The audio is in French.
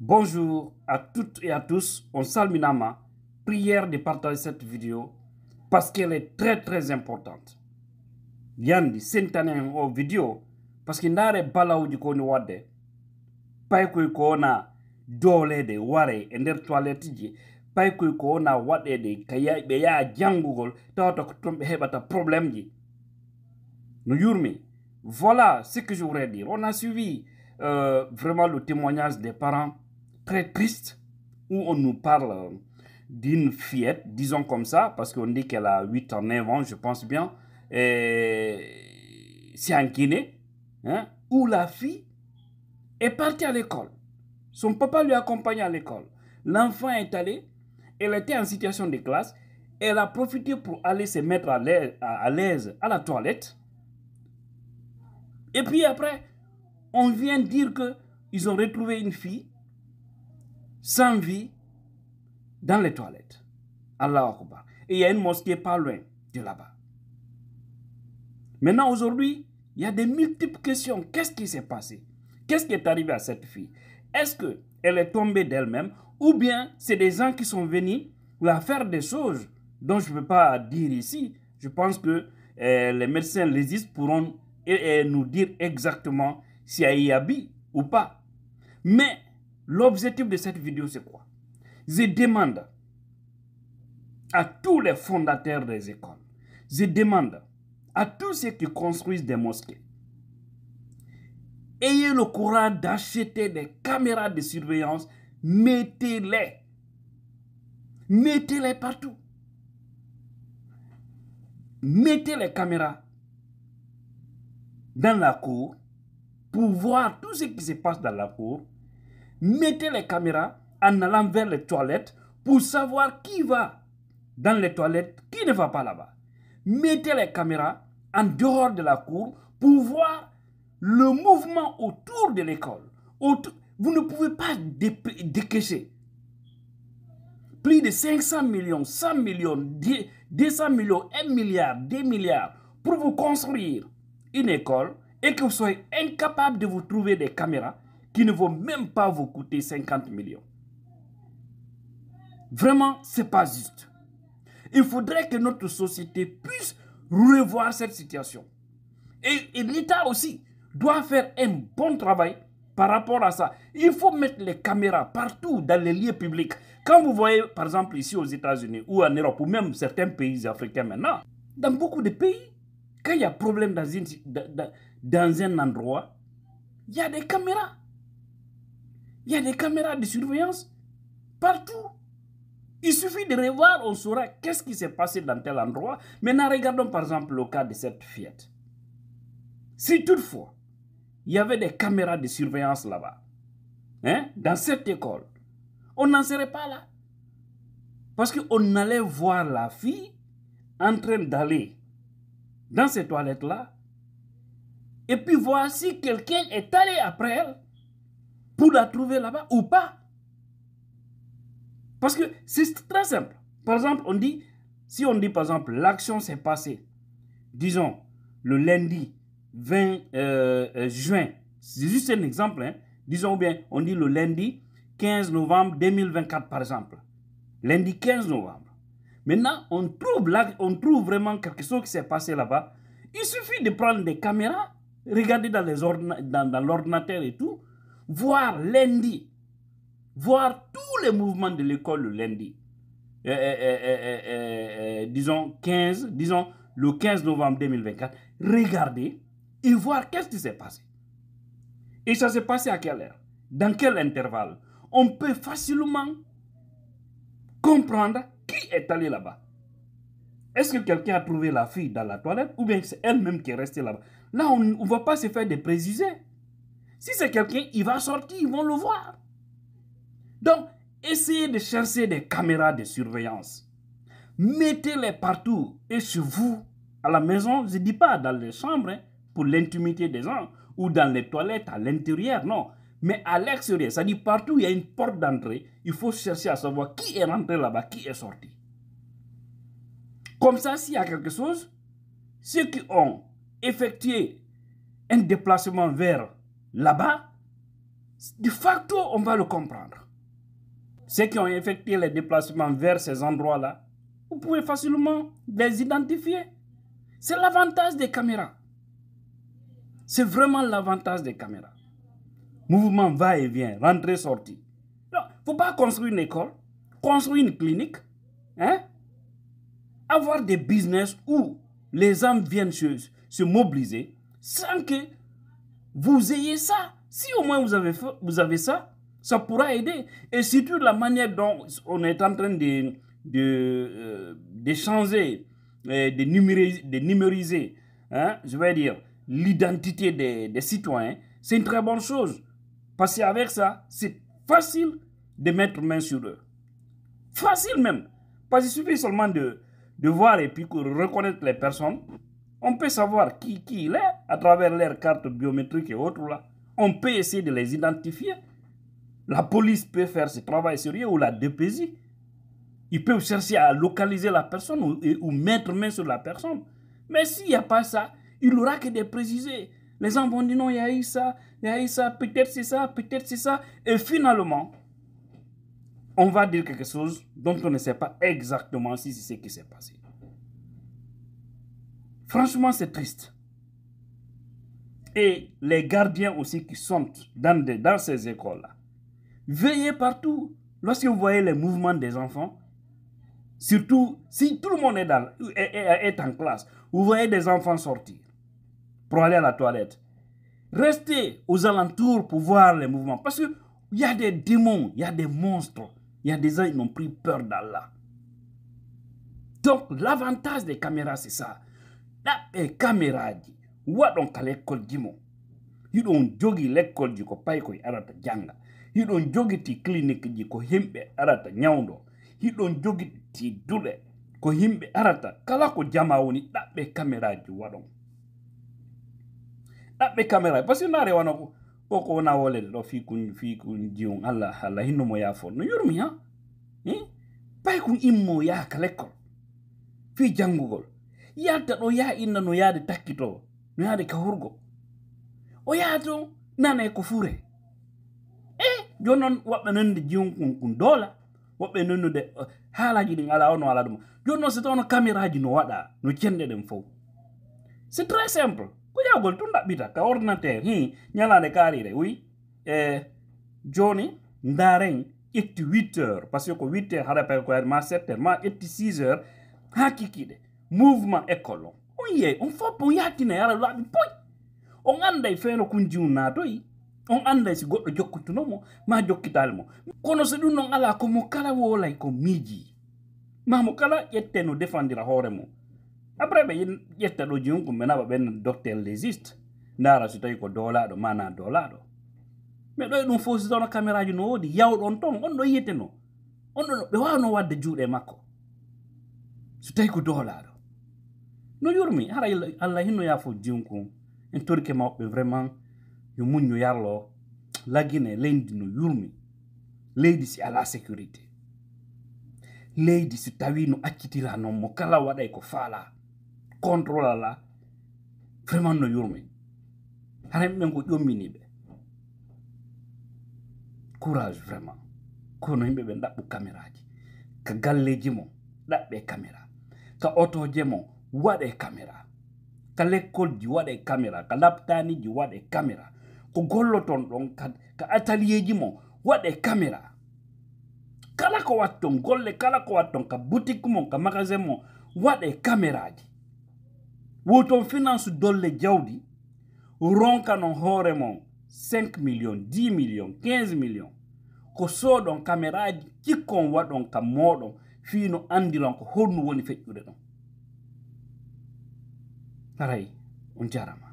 Bonjour à toutes et à tous, on salue Nama. prière de partager cette vidéo parce qu'elle est très très importante. une sentane une vidéo parce qu'il qu'il n'y a pas wadde paykoy ko wona dowlede ware e nder toilette ji paykoy ko wona waɗede ka ɓe yaha janngugol tawata ko toon ɓe heɓata ji Nous yurmi voilà ce que je voudrais dire on a suivi euh, vraiment le témoignage des parents très triste où on nous parle euh, d'une fillette, disons comme ça, parce qu'on dit qu'elle a 8 ans, 9 ans, je pense bien. et C'est en Guinée, hein, où la fille est partie à l'école. Son papa lui accompagne à l'école. L'enfant est allé, elle était en situation de classe, elle a profité pour aller se mettre à l'aise à, à, la toilette. Et puis après, on vient dire que ils ont retrouvé une fille sans vie dans les toilettes. Allah Akbar. Et il y a une mosquée pas loin de là-bas. Maintenant, aujourd'hui, il y a des multiples questions. Qu'est-ce qui s'est passé Qu'est-ce qui est arrivé à cette fille Est-ce qu'elle est tombée d'elle-même Ou bien c'est des gens qui sont venus la faire des choses dont je ne peux pas dire ici. Je pense que eh, les médecins légistes pourront eh, eh, nous dire exactement si elle y habite ou pas. Mais L'objectif de cette vidéo, c'est quoi Je demande à tous les fondateurs des écoles, je demande à tous ceux qui construisent des mosquées, ayez le courage d'acheter des caméras de surveillance, mettez-les. Mettez-les partout. Mettez les caméras dans la cour pour voir tout ce qui se passe dans la cour mettez les caméras en allant vers les toilettes pour savoir qui va dans les toilettes, qui ne va pas là-bas. Mettez les caméras en dehors de la cour pour voir le mouvement autour de l'école. Vous ne pouvez pas décaisser plus de 500 millions, 100 millions, 200 millions, 1 milliard, 2 milliards pour vous construire une école et que vous soyez incapable de vous trouver des caméras qui ne vont même pas vous coûter 50 millions. Vraiment, ce n'est pas juste. Il faudrait que notre société puisse revoir cette situation. Et, l'État aussi doit faire un bon travail par rapport à ça. Il faut mettre les caméras partout dans les lieux publics. Quand vous voyez, par exemple, ici aux États-Unis ou en Europe, ou même certains pays africains maintenant, dans beaucoup de pays, quand il y a problème dans, une, dans un endroit, il y a des caméras. Il y a des caméras de surveillance partout. Il suffit de revoir, on saura qu'est-ce qui s'est passé dans tel endroit. Maintenant, regardons par exemple le cas de cette fillette. Si toutefois, il y avait des caméras de surveillance là-bas, hein, dans cette école, on n'en serait pas là. Parce qu'on allait voir la fille en train d'aller dans ces toilettes-là et puis voir si quelqu'un est allé après elle pour la trouver là-bas ou pas. Parce que c'est très simple. Par exemple, on dit, si on dit par exemple, l'action s'est passée, disons, le lundi 20 euh, euh, juin, c'est juste un exemple, hein, disons bien, on dit le lundi 15 novembre 2024 par exemple. Lundi 15 novembre. Maintenant, on trouve, on trouve vraiment quelque chose qui s'est passé là-bas. Il suffit de prendre des caméras, regarder dans l'ordinateur dans, et tout, voir lundi, voir tous les mouvements de l'école le lundi. Euh, euh, euh, disons 15, disons le 15 novembre 2024, regarder et voir qu'est-ce qui s'est passé. Et ça s'est passé à quelle heure Dans quel intervalle On peut facilement comprendre qui est allé là-bas. Est-ce que quelqu'un a trouvé la fille dans la toilette ou bien c'est elle-même qui est restée là-bas Là, on ne va pas se faire des préjugés. Si c'est quelqu'un, il va sortir, ils vont le voir. Donc, essayez de chercher des caméras de surveillance. Mettez-les partout et chez vous, à la maison, je ne dis pas dans les chambres hein, pour l'intimité des gens ou dans les toilettes à l'intérieur, non. Mais à l'extérieur, c'est-à-dire partout où il y a une porte d'entrée, il faut chercher à savoir qui est rentré là-bas, qui est sorti. Comme ça, s'il y a quelque chose, ceux qui ont effectué un déplacement vers là-bas, de facto, on va le comprendre. Ceux qui ont effectué les déplacements vers ces endroits-là, vous pouvez facilement les identifier. C'est l'avantage des caméras. C'est vraiment l'avantage des caméras. Mouvement va et vient, rentrée, sortie. Il ne faut pas construire une école, construire une clinique, hein? avoir des business où les hommes viennent se, se mobiliser sans que vous ayez ça. Si au moins vous avez, vous avez ça, ça pourra aider. Et surtout la manière dont on est en train de, euh, d'échanger, euh, de, de, numériser, de hein, je vais dire, l'identité des, citoyens, c'est une très bonne chose. Parce qu'avec ça, c'est facile de mettre main sur eux. Facile même. Parce qu'il suffit seulement de, de voir et puis reconnaître les personnes on peut savoir qui, il est à travers leurs cartes biométriques et autres. Là. On peut essayer de les identifier. La police peut faire ce travail sérieux ou la DPJ. Il peut chercher à localiser la personne ou, mettre main sur la personne. Mais s'il n'y a pas ça, il aura que des précisions. Les gens vont dire non, il y a eu ça, il y a eu ça, peut-être c'est ça, peut-être c'est ça. Et finalement, on va dire quelque chose dont on ne sait pas exactement si c'est ce qui s'est passé. Franchement, c'est triste. Et les gardiens aussi qui sont dans, ces écoles-là. Veillez partout. Lorsque vous voyez les mouvements des enfants, surtout si tout le monde est, en classe, vous voyez des enfants sortir pour aller à la toilette. Restez aux alentours pour voir les mouvements. Parce qu'il y a des démons, il y a des monstres, il y a des gens qui n'ont pris peur d'Allah. Donc l'avantage des caméras, c'est ça. ɗaɓɓe kameraji waɗon ka lekkolji mo hiɗon jogi lekkolji ko pay koye arata janga hiɗon jogiti clinique ji ko himɓe arata ñawdo hiɗon jogiti duɗe ko himɓe arata kala ko jama woni ɗaɓɓe kameraji waɗon ɗaɓɓe caméra par ce que nare wana o ko wona wolede ɗo fi kun fi kun jiwon allah allah hinnomo yafo no yurmi ha e pay kon immo yaha ka lekkol fi janngugol yalta ɗo yaha inna no yahde takkitowo no yahde kawurgo o yaha to nane ko fure e joni noon woɓɓe nonde jiwkonkon doola woɓɓe nonnude eh, haalaji ɗin ala ono ala ɗum joni noon so tawno caméraji no waɗa no cenɗe ɗen fof c'est très simple ko yawgol tun ɗaɓɓita ka ordinateur hi ñalade kaarire oui e joni ndaren ƴetti 8 heures par ce que ko 8 heures haɗa pa ko yaade ma 7 heures ma ƴetti 6 heures ha kikkiɗe mouvement école o on yeey on fop on yaltina yara laaɓi poy on annda e feeno kunji u naatoyi on annda si goɗɗo jokkitunomo ma jokkitaali mo kono so ɗum noon ala ko mo kala woolay ko miiji ma mo kala ƴette no défendira hoore mum après ɓe ƴetta ɗo jiyon ko menaɓa ɓenna docteur légiste ndaara so tawi ko doolaaɗo mana doolaaɗo mais ɗo e ɗum fof si tawno caméra ji no woodi yawɗon toon on ɗo yiyete no on ɗo ɓe wawno wadde juuɗe makko so tawi ko doolaaɗo no yurmi hara allah hinnoya fof jinku en torke maɓɓe vraiment yo muñño yarlo lagine leydi no yurmi leydi si ala sécurité leydi si tawi no accitira noon mo kala waɗay ko faala contrôle ala vraiment no yurmi hara yimɓe ko ƴomminiɓe courage vraiment kono yimɓe ɓe ɗaɓɓu caméraji ka galleji mo ɗaɓɓe caméra ka autoje mo waɗe camera ka lekkolji waɗe camera ka laptaniji waɗe camera ko golloton ɗon ka atalieji mo waɗe camera kala ko watton golle kala ko watton ka boutique mo ka magasin mo waɗe cameraji woton finance dolle jawdi ronkanon hoore mon 5 million 10 million 15 million ko soɗon cameraji cikkon waɗon ka moɗon fino andiron ko honnu woni feƴƴure ɗon Peraí, onde era?